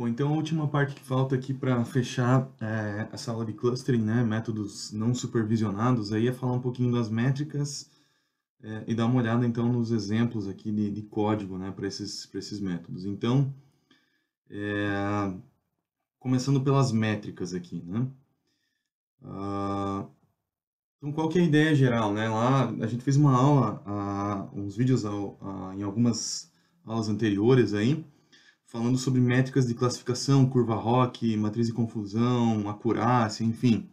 Bom, então a última parte que falta aqui para fechar é, essa aula de clustering, né, métodos não supervisionados, aí é falar um pouquinho das métricas é, e dar uma olhada então nos exemplos aqui de, de código né, para esses, esses métodos. Então, é, começando pelas métricas aqui. Né? Ah, então, qual que é a ideia geral? Né? Lá a gente fez uma aula, ah, uns vídeos ah, em algumas aulas anteriores aí, falando sobre métricas de classificação, curva Rock, matriz de confusão, acurácia, enfim,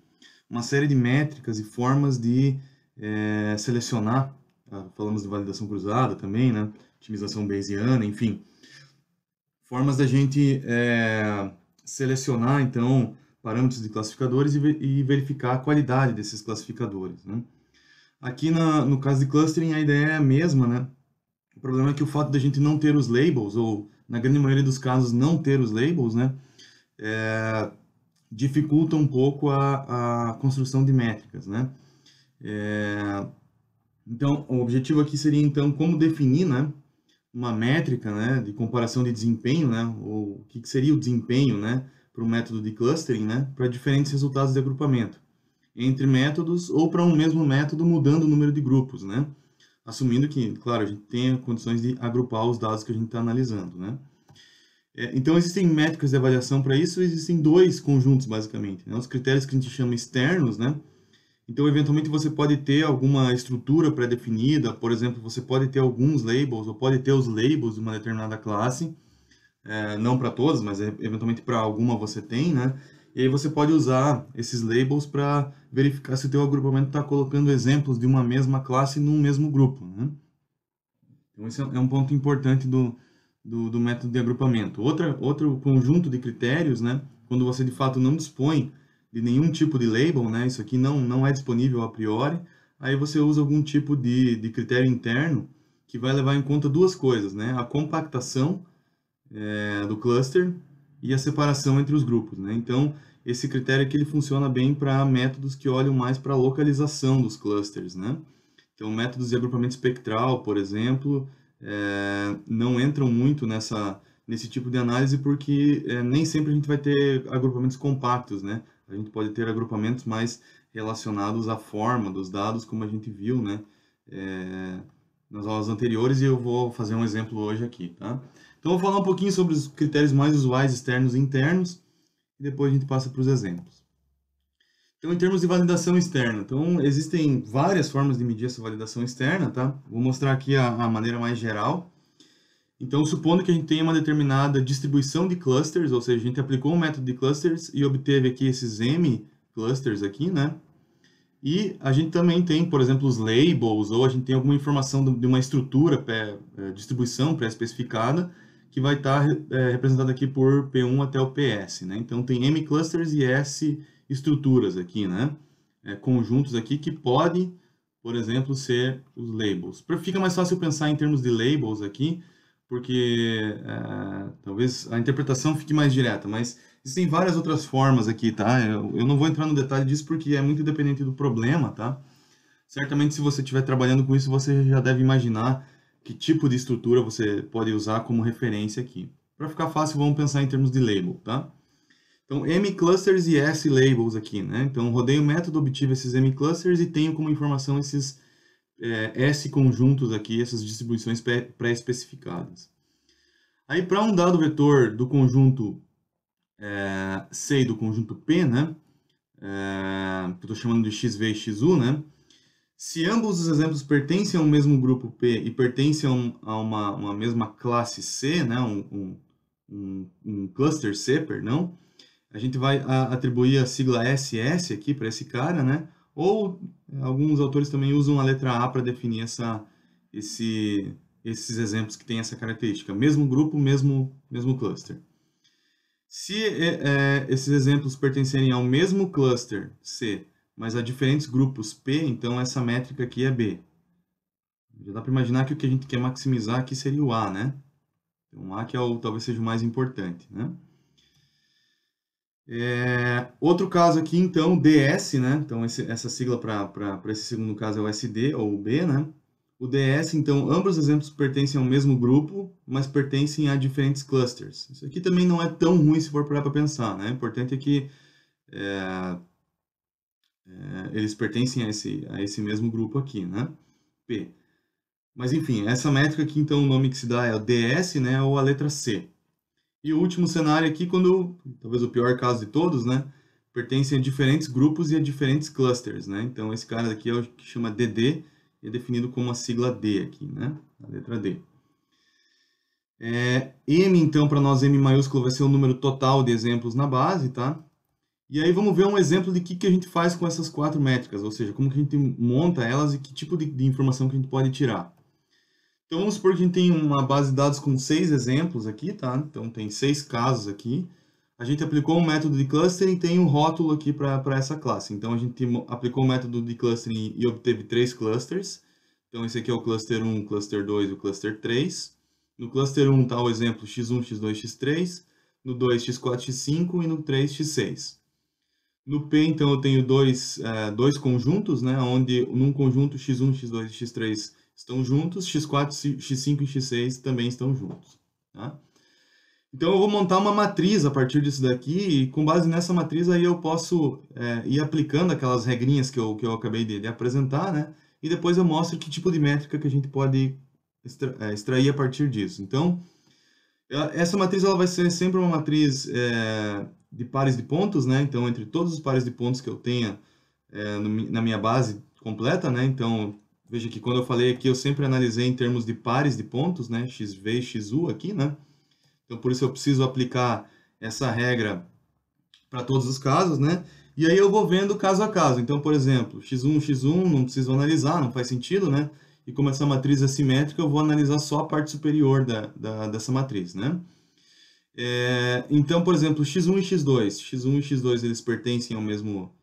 uma série de métricas e formas de é, selecionar. Ah, falamos de validação cruzada também, né? Otimização Bayesiana, enfim. Formas da gente é, selecionar, então, parâmetros de classificadores e, verificar a qualidade desses classificadores. Né? Aqui na, no caso de clustering a ideia é a mesma, né? O problema é que o fato da gente não ter os labels ou na grande maioria dos casos, não ter os labels, né, é, dificulta um pouco a, a construção de métricas, né. É, então, o objetivo aqui seria, então, como definir, né, uma métrica, né, de comparação de desempenho, né, ou o que, que seria o desempenho, né, para o método de clustering, né, para diferentes resultados de agrupamento entre métodos ou para um mesmo método mudando o número de grupos, né assumindo que, claro, a gente tenha condições de agrupar os dados que a gente está analisando, né? É, então, existem métricas de avaliação para isso, existem dois conjuntos, basicamente. Né? Os critérios que a gente chama externos, né? Então, eventualmente, você pode ter alguma estrutura pré-definida, por exemplo, você pode ter alguns labels, ou pode ter os labels de uma determinada classe, é, não para todas, mas é, eventualmente para alguma você tem, né? E aí você pode usar esses labels para verificar se o teu agrupamento está colocando exemplos de uma mesma classe num mesmo grupo. Né? Então esse é, é um ponto importante do, do, do, método de agrupamento. Outra, outro conjunto de critérios, né, quando você de fato não dispõe de nenhum tipo de label, né, isso aqui não, não é disponível a priori, aí você usa algum tipo de, de critério interno que vai levar em conta duas coisas, né, a compactação é, do cluster e a separação entre os grupos. Né? Então, esse critério aqui ele funciona bem para métodos que olham mais para a localização dos clusters. Né? Então, métodos de agrupamento espectral, por exemplo, é, não entram muito nessa, nesse tipo de análise porque é, nem sempre a gente vai ter agrupamentos compactos. Né? A gente pode ter agrupamentos mais relacionados à forma dos dados, como a gente viu né? É, nas aulas anteriores, e eu vou fazer um exemplo hoje aqui. Tá? Então, eu vou falar um pouquinho sobre os critérios mais usuais, externos e internos, e depois a gente passa para os exemplos. Então, em termos de validação externa, então, existem várias formas de medir essa validação externa, tá? Vou mostrar aqui a, a maneira mais geral. Então, supondo que a gente tenha uma determinada distribuição de clusters, ou seja, a gente aplicou um método de clusters e obteve aqui esses M clusters aqui, né? E a gente também tem, por exemplo, os labels, ou a gente tem alguma informação de uma estrutura, eh, distribuição pré-especificada, que vai estar tá, é, representado aqui por P1 até o PS, né? Então, tem M clusters e S estruturas aqui, né? É, conjuntos aqui que podem, por exemplo, ser os labels. Fica mais fácil pensar em termos de labels aqui, porque é, talvez a interpretação fique mais direta, mas existem várias outras formas aqui, tá? Eu, eu não vou entrar no detalhe disso porque é muito dependente do problema, tá? Certamente, se você estiver trabalhando com isso, você já deve imaginar que tipo de estrutura você pode usar como referência aqui. Para ficar fácil, vamos pensar em termos de label, tá? Então, m clusters e s labels aqui, né? Então, rodei o método, obtive esses m clusters e tenho como informação esses é, S conjuntos aqui, essas distribuições pré-especificadas. Aí, para um dado vetor do conjunto é, C e do conjunto P, né? É, que eu estou chamando de XV e XU, né? Se ambos os exemplos pertencem ao mesmo grupo P e pertencem a uma, uma mesma classe C, né, um, um, um cluster C, perdão, a gente vai atribuir a sigla SS aqui para esse cara, né? Ou alguns autores também usam a letra A para definir essa, esse, esses exemplos que têm essa característica. Mesmo grupo, mesmo, mesmo cluster. Se é, é esses exemplos pertencerem ao mesmo cluster C mas há diferentes grupos P, então essa métrica aqui é B. Já dá para imaginar que o que a gente quer maximizar aqui seria o A, né? Então, A que é o, talvez seja o mais importante, né? É, outro caso aqui, então, DS, né? Então, esse, essa sigla para esse segundo caso é o SD ou o B, né? O DS, então, ambos os exemplos pertencem ao mesmo grupo, mas pertencem a diferentes clusters. Isso aqui também não é tão ruim se for parar para pensar, né? O importante é que é, é, eles pertencem a esse, a esse mesmo grupo aqui, né? P. Mas enfim, essa métrica aqui, então, o nome que se dá é o DS, né, ou a letra C. E o último cenário aqui, quando, talvez o pior caso de todos, né, pertencem a diferentes grupos e a diferentes clusters, né? Então, esse cara aqui é o que chama DD, e é definido como a sigla D aqui, né, a letra D. É, M, então, para nós, M maiúsculo vai ser o número total de exemplos na base, tá? E aí vamos ver um exemplo de que, que a gente faz com essas quatro métricas, ou seja, como que a gente monta elas e que tipo de, de informação que a gente pode tirar. Então vamos supor que a gente tem uma base de dados com seis exemplos aqui, tá? Então tem seis casos aqui. A gente aplicou um método de clustering e tem um rótulo aqui para essa classe. Então a gente aplicou o um método de clustering e obteve três clusters. Então esse aqui é o cluster 1, o cluster 2 e o cluster 3. No cluster 1 está o exemplo x1, x2, x3, no 2, x4, x5 e no 3, x6. No P, então, eu tenho dois, é, dois conjuntos, né, onde num conjunto x1, x2 e x3 estão juntos, x4, x5 e x6 também estão juntos. Tá? Então, eu vou montar uma matriz a partir disso daqui, e com base nessa matriz aí eu posso é, ir aplicando aquelas regrinhas que eu, que eu acabei de, de, apresentar, né? E depois eu mostro que tipo de métrica que a gente pode extra, é, extrair a partir disso. Então, é, essa matriz ela vai ser sempre uma matriz é, de pares de pontos, né? Então, entre todos os pares de pontos que eu tenha é, no, na minha base completa, né? Então, veja que quando eu falei aqui, eu sempre analisei em termos de pares de pontos, né? XV e XU aqui, né? Então, por isso eu preciso aplicar essa regra para todos os casos, né? E aí eu vou vendo caso a caso. Então, por exemplo, x1, x1, não preciso analisar, não faz sentido, né? E como essa matriz é simétrica, eu vou analisar só a parte superior da, da dessa matriz, né? É, então, por exemplo, x1 e x2. x1 e x2 eles pertencem ao mesmo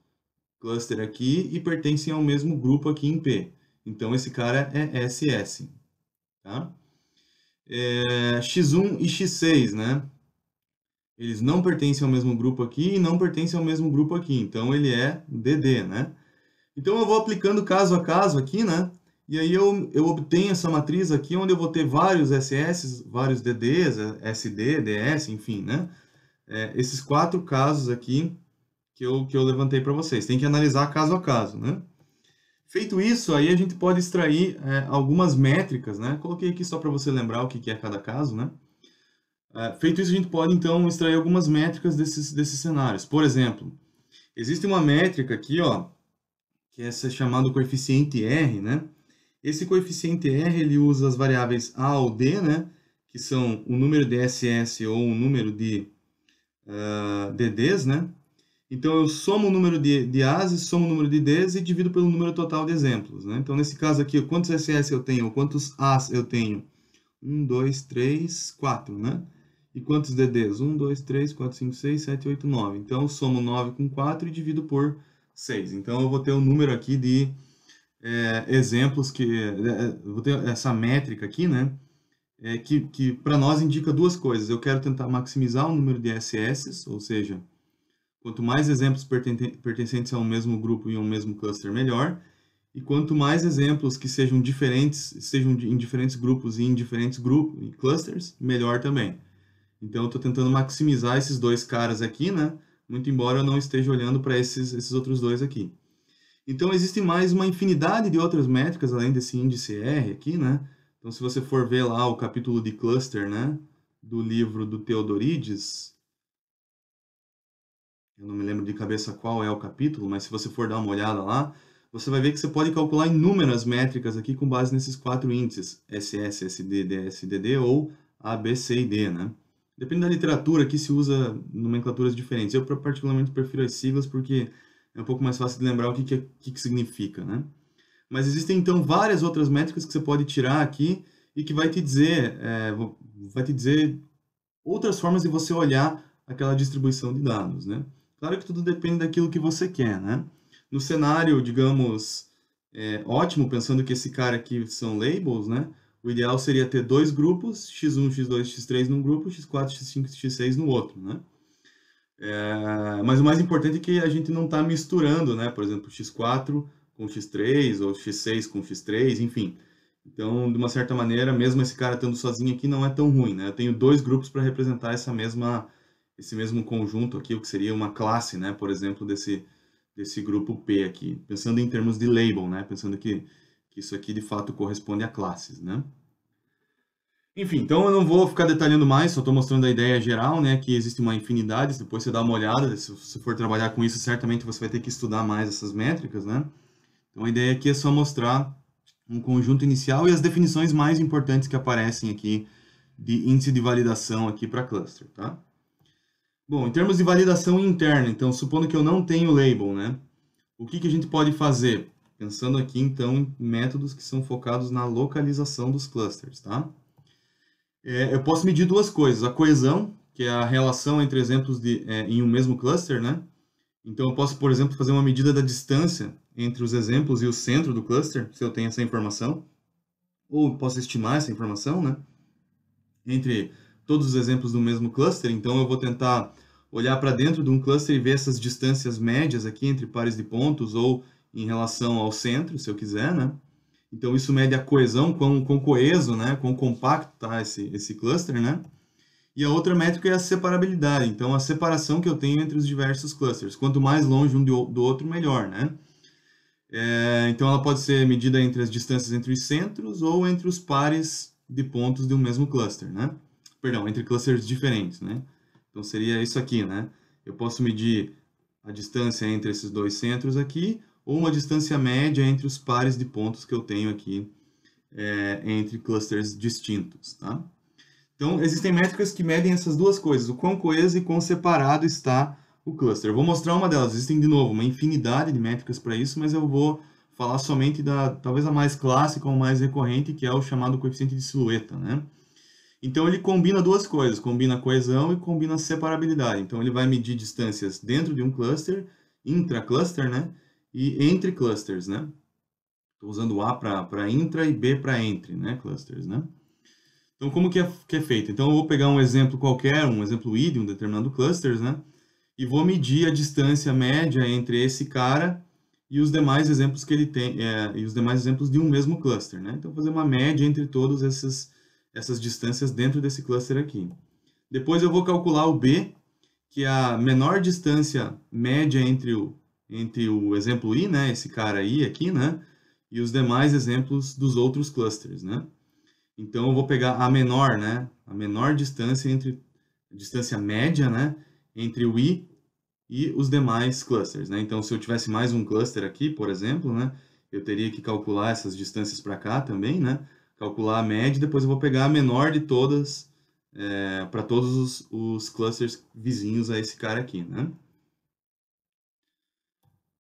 cluster aqui e pertencem ao mesmo grupo aqui em P. Então, esse cara é SS. Tá? É, x1 e x6, né? Eles não pertencem ao mesmo grupo aqui e não pertencem ao mesmo grupo aqui. Então, ele é DD, né? Então, eu vou aplicando caso a caso aqui, né? E aí eu, eu obtenho essa matriz aqui, onde eu vou ter vários SS, vários DDs, SD, DS, enfim, né? É, esses quatro casos aqui que eu, que eu levantei para vocês. Tem que analisar caso a caso, né? Feito isso, aí a gente pode extrair é, algumas métricas, né? Coloquei aqui só para você lembrar o que, que é cada caso, né? É, feito isso, a gente pode, então, extrair algumas métricas desses, desses cenários. Por exemplo, existe uma métrica aqui, ó, que é chamada coeficiente R, né? Esse coeficiente R ele usa as variáveis A ou D, né? que são o número de SS ou o número de uh, ah, DDs. Né? Então, eu somo o número de, de As somo o número de Ds e divido pelo número total de exemplos. Né? Então, nesse caso aqui, quantos SS eu tenho, quantos As eu tenho? 1, 2, 3, 4, né? E quantos DDs? 1, 2, 3, 4, 5, 6, 7, 8, 9. Então, eu somo 9 com 4 e divido por 6. Então, eu vou ter um número aqui de é, exemplos que. É, é, vou ter essa métrica aqui, né? É, que, que para nós indica duas coisas. Eu quero tentar maximizar o número de SS, ou seja, quanto mais exemplos pertencentes a um mesmo grupo e a um mesmo cluster, melhor. E quanto mais exemplos que sejam diferentes, sejam em diferentes grupos e em diferentes grupos, clusters, melhor também. Então, eu estou tentando maximizar esses dois caras aqui, né? Muito embora eu não esteja olhando para esses, esses outros dois aqui. Então, existe mais uma infinidade de outras métricas além desse índice R aqui, né? Então, se você for ver lá o capítulo de cluster, né? Do livro do Theodorides, eu não me lembro de cabeça qual é o capítulo, mas se você for dar uma olhada lá, você vai ver que você pode calcular inúmeras métricas aqui com base nesses quatro índices, SS, SD, DS, DD ou A, B, C e D, né? Depende da literatura, aqui se usa nomenclaturas diferentes. Eu particularmente prefiro as siglas porque é um pouco mais fácil de lembrar o que, que, é, que, que significa, né? Mas existem, então, várias outras métricas que você pode tirar aqui e que vai te dizer, é, vai te dizer outras formas de você olhar aquela distribuição de dados, né? Claro que tudo depende daquilo que você quer, né? No cenário, digamos, é, ótimo, pensando que esse cara aqui são labels, né? O ideal seria ter dois grupos, x1, x2, x3 num grupo, x4, x5, x6 no outro, né? É, mas o mais importante é que a gente não está misturando, né? Por exemplo, X4 com X3 ou X6 com X3, enfim. Então, de uma certa maneira, mesmo esse cara estando sozinho aqui não é tão ruim, né? Eu tenho dois grupos para representar essa mesma, esse mesmo conjunto aqui, o que seria uma classe, né? Por exemplo, desse, desse grupo P aqui. Pensando em termos de label, né? Pensando que, que isso aqui de fato corresponde a classes, né? Enfim, então eu não vou ficar detalhando mais, só estou mostrando a ideia geral, né, que existe uma infinidade, depois você dá uma olhada, se você for trabalhar com isso, certamente você vai ter que estudar mais essas métricas, né? Então a ideia aqui é só mostrar um conjunto inicial e as definições mais importantes que aparecem aqui de índice de validação aqui para cluster, tá? Bom, em termos de validação interna, então, supondo que eu não tenho label, né? O que, que a gente pode fazer? Pensando aqui, então, em métodos que são focados na localização dos clusters, Tá? é, eu posso medir duas coisas. A coesão, que é a relação entre exemplos de, é, em um mesmo cluster, né? Então, eu posso, por exemplo, fazer uma medida da distância entre os exemplos e o centro do cluster, se eu tenho essa informação. Ou posso estimar essa informação, né? Entre todos os exemplos do mesmo cluster. Então, eu vou tentar olhar para dentro de um cluster e ver essas distâncias médias aqui entre pares de pontos ou em relação ao centro, se eu quiser, né? Então, isso mede a coesão, quão, quão coeso, né? quão compacto está esse, esse cluster, né? E a outra métrica é a separabilidade, então a separação que eu tenho entre os diversos clusters. Quanto mais longe um do outro, melhor, né? É, então ela pode ser medida entre as distâncias entre os centros ou entre os pares de pontos de um mesmo cluster, né? Perdão, entre clusters diferentes, né? Então seria isso aqui, né? Eu posso medir a distância entre esses dois centros aqui ou uma distância média entre os pares de pontos que eu tenho aqui é, entre clusters distintos. Tá? Então, existem métricas que medem essas duas coisas, o quão coeso e quão separado está o cluster. Eu vou mostrar uma delas, existem, de novo, uma infinidade de métricas para isso, mas eu vou falar somente da, talvez a mais clássica ou mais recorrente, que é o chamado coeficiente de silhueta, né? Então ele combina duas coisas, combina coesão e combina separabilidade. Então ele vai medir distâncias dentro de um cluster, intra-cluster, né? e entre clusters, né? Estou usando A para intra e B para entre, né? Clusters, né? Então, como que é, que é feito? Então, eu vou pegar um exemplo qualquer, um exemplo id, um determinado clusters, né? E vou medir a distância média entre esse cara e os demais exemplos que ele tem, é, e os demais exemplos de um mesmo cluster, né? Então, vou fazer uma média entre todas essas, essas distâncias dentro desse cluster aqui. Depois eu vou calcular o B, que é a menor distância média entre o entre o exemplo i, né, esse cara i aqui, né, e os demais exemplos dos outros clusters, né. Então, eu vou pegar a menor, né, a menor distância entre, a distância média, né, entre o i e os demais clusters, né. Então, se eu tivesse mais um cluster aqui, por exemplo, né, eu teria que calcular essas distâncias para cá também, né, calcular a média, depois eu vou pegar a menor de todas, é, eh, para todos os, os clusters vizinhos a esse cara aqui, né.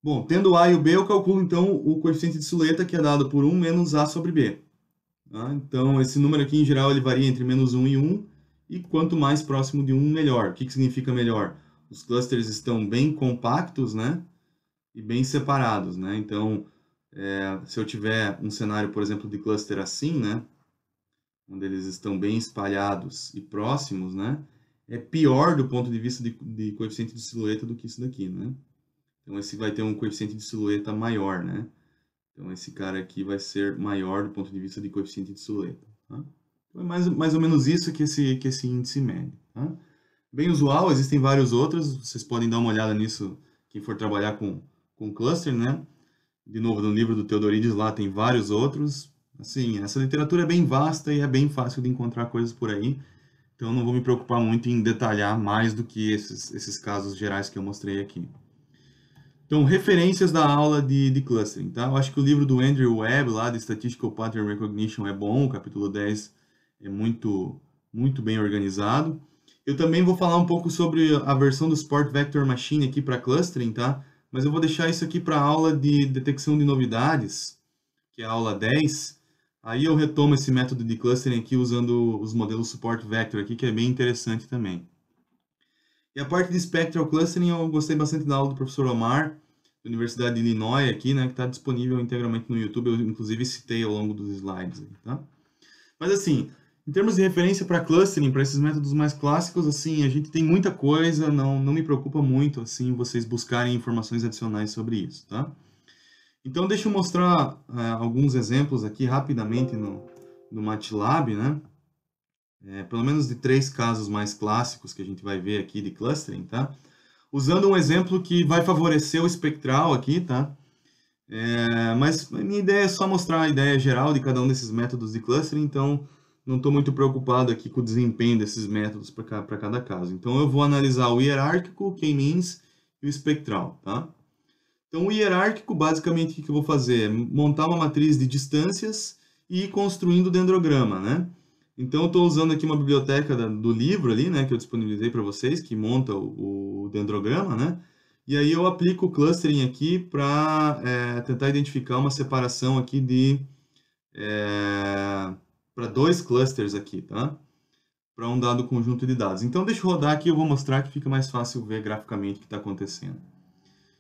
Bom, tendo A e o B, eu calculo então o coeficiente de silhueta que é dado por 1 menos A sobre B. Tá? Então, esse número aqui, em geral, ele varia entre menos 1 e 1, e quanto mais próximo de 1, melhor. O que, que significa melhor? Os clusters estão bem compactos, né? E bem separados, né? Então, é, se eu tiver um cenário, por exemplo, de cluster assim, né? Onde eles estão bem espalhados e próximos, né? É pior do ponto de vista de, de coeficiente de silhueta do que isso daqui, né? Então esse vai ter um coeficiente de silhueta maior, né? Então esse cara aqui vai ser maior do ponto de vista de coeficiente de silhueta. Tá? Então é mais, mais ou menos isso que esse, que esse índice mede. Tá? Bem usual, existem vários outros, vocês podem dar uma olhada nisso, quem for trabalhar com, com cluster, né? De novo, no livro do Teodorides lá tem vários outros. Assim, essa literatura é bem vasta e é bem fácil de encontrar coisas por aí. Então não vou me preocupar muito em detalhar mais do que esses, esses casos gerais que eu mostrei aqui. Então, referências da aula de, de clustering, tá? Eu acho que o livro do Andrew Webb, lá, de Statistical Pattern Recognition, é bom, o capítulo 10 é muito, muito bem organizado. Eu também vou falar um pouco sobre a versão do Sport Vector Machine aqui para clustering, tá? Mas eu vou deixar isso aqui para a aula de detecção de novidades, que é a aula 10. Aí eu retomo esse método de clustering aqui usando os modelos Support Vector aqui, que é bem interessante também. E a parte de Spectral Clustering eu gostei bastante da aula do professor Omar, da Universidade de Illinois aqui, né, que está disponível integralmente no YouTube, eu inclusive citei ao longo dos slides. Aí, tá? Mas assim, em termos de referência para clustering, para esses métodos mais clássicos, assim, a gente tem muita coisa, não, não me preocupa muito assim vocês buscarem informações adicionais sobre isso. Tá? Então deixa eu mostrar uh, alguns exemplos aqui rapidamente no, no MATLAB, né? é, pelo menos de três casos mais clássicos que a gente vai ver aqui de clustering, tá? Usando um exemplo que vai favorecer o espectral aqui, tá? É, mas minha ideia é só mostrar a ideia geral de cada um desses métodos de clustering, então não estou muito preocupado aqui com o desempenho desses métodos para cada caso. Então eu vou analisar o hierárquico, o k-means e o espectral. Tá? Então o hierárquico, basicamente, o que eu vou fazer? Montar uma matriz de distâncias e ir construindo o dendrograma. Né? Então, eu estou usando aqui uma biblioteca do livro ali, né, que eu disponibilizei para vocês, que monta o, dendrograma, né? E aí eu aplico o clustering aqui para é, tentar identificar uma separação aqui de... É, para dois clusters aqui, tá? Para um dado conjunto de dados. Então, deixa eu rodar aqui, eu vou mostrar que fica mais fácil ver graficamente o que está acontecendo.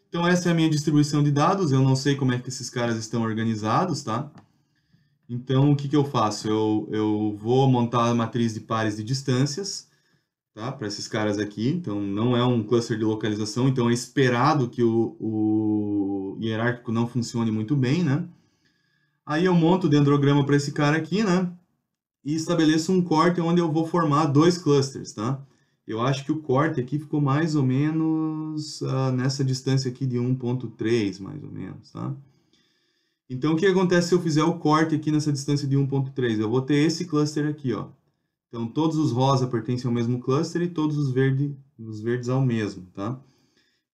Então, essa é a minha distribuição de dados, eu não sei como é que esses caras estão organizados, Tá? Então, o que, que eu faço? Eu, eu vou montar a matriz de pares de distâncias tá? para esses caras aqui. Então, não é um cluster de localização, então é esperado que o, o hierárquico não funcione muito bem. Né? Aí eu monto o dendrograma para esse cara aqui né? e estabeleço um corte onde eu vou formar dois clusters. Tá? Eu acho que o corte aqui ficou mais ou menos uh, nessa distância aqui de 1.3, mais ou menos. Tá? Então, o que acontece se eu fizer o corte aqui nessa distância de 1.3? Eu vou ter esse cluster aqui, ó. Então, todos os rosa pertencem ao mesmo cluster e todos os, verde, os verdes ao mesmo, tá?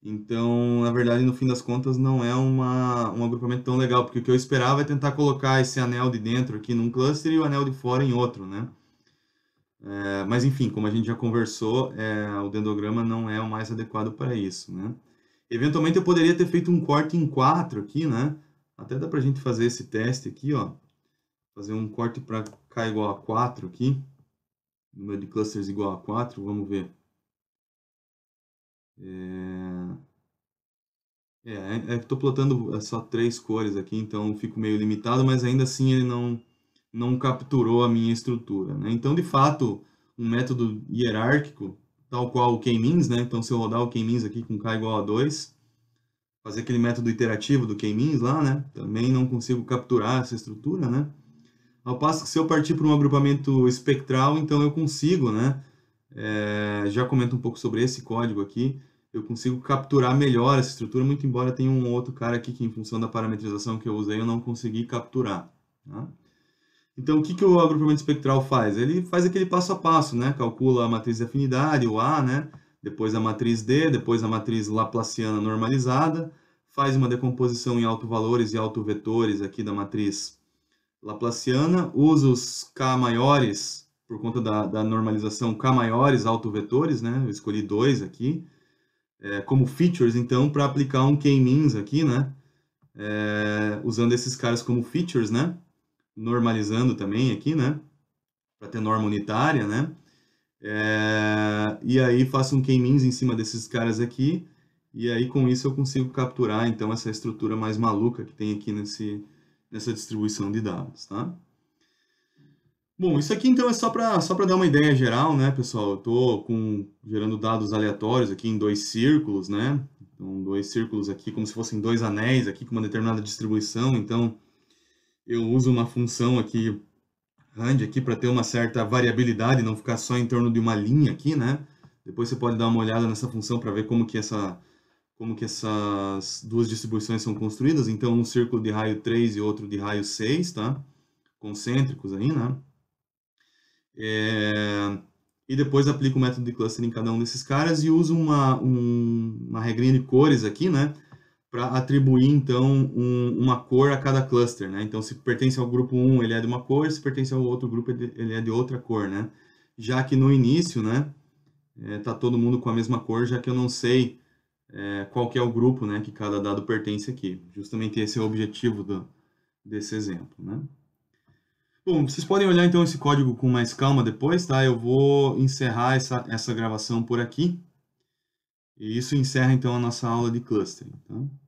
Então, na verdade, no fim das contas, não é uma, um agrupamento tão legal, porque o que eu esperava é tentar colocar esse anel de dentro aqui num cluster e o anel de fora em outro, né? É, mas, enfim, como a gente já conversou, é, o dendrograma não é o mais adequado para isso, né? Eventualmente, eu poderia ter feito um corte em quatro aqui, né? Até dá para a gente fazer esse teste aqui, ó. Fazer um corte para K igual a 4 aqui. Número de clusters igual a 4, vamos ver. É, é, é estou plotando é só três cores aqui, então fico meio limitado, mas ainda assim ele não, não capturou a minha estrutura. Né? Então, de fato, um método hierárquico, tal qual o k-means, né? então se eu rodar o k-means aqui com k igual a 2, fazer aquele método iterativo do k-means lá, né? Também não consigo capturar essa estrutura, né? Ao passo que se eu partir para um agrupamento espectral, então eu consigo, né? É, já comento um pouco sobre esse código aqui. Eu consigo capturar melhor essa estrutura, muito embora tenha um outro cara aqui que em função da parametrização que eu usei eu não consegui capturar. Tá? Então o que, que o agrupamento espectral faz? Ele faz aquele passo a passo, né? Calcula a matriz de afinidade, o A, né? depois a matriz D, depois a matriz laplaciana normalizada, faz uma decomposição em autovalores e autovetores aqui da matriz laplaciana, usa os K maiores, por conta da, da normalização K maiores autovetores, né? eu escolhi dois aqui, é, como features, então, para aplicar um k-means aqui, né? É, usando esses caras como features, né? Normalizando também aqui, né? Para ter norma unitária, né? É, e aí faço um k-means em cima desses caras aqui, e aí com isso eu consigo capturar então essa estrutura mais maluca que tem aqui nesse, nessa distribuição de dados, tá? Bom, isso aqui então é só para só dar uma ideia geral, né, pessoal? Eu estou com, gerando dados aleatórios aqui em dois círculos, né? Então, dois círculos aqui como se fossem dois anéis aqui com uma determinada distribuição. Então, eu uso uma função aqui Rand aqui para ter uma certa variabilidade, não ficar só em torno de uma linha aqui, né? Depois você pode dar uma olhada nessa função para ver como que, essa, como que essas duas distribuições são construídas. Então, um círculo de raio 3 e outro de raio 6, tá? Concêntricos aí, né? É... E depois aplico o método de cluster em cada um desses caras e uso uma, um, uma regrinha de cores aqui, né? para atribuir, então, um, uma cor a cada cluster, né? Então, se pertence ao grupo 1, ele é de uma cor, se pertence ao outro grupo, ele é de outra cor, né? Já que no início, né, é, tá todo mundo com a mesma cor, já que eu não sei é, qual que é o grupo, né, que cada dado pertence aqui. Justamente esse é o objetivo do, desse exemplo, né? Bom, vocês podem olhar então esse código com mais calma depois, tá? Eu vou encerrar essa, essa gravação por aqui. E isso encerra então a nossa aula de clustering. Tá?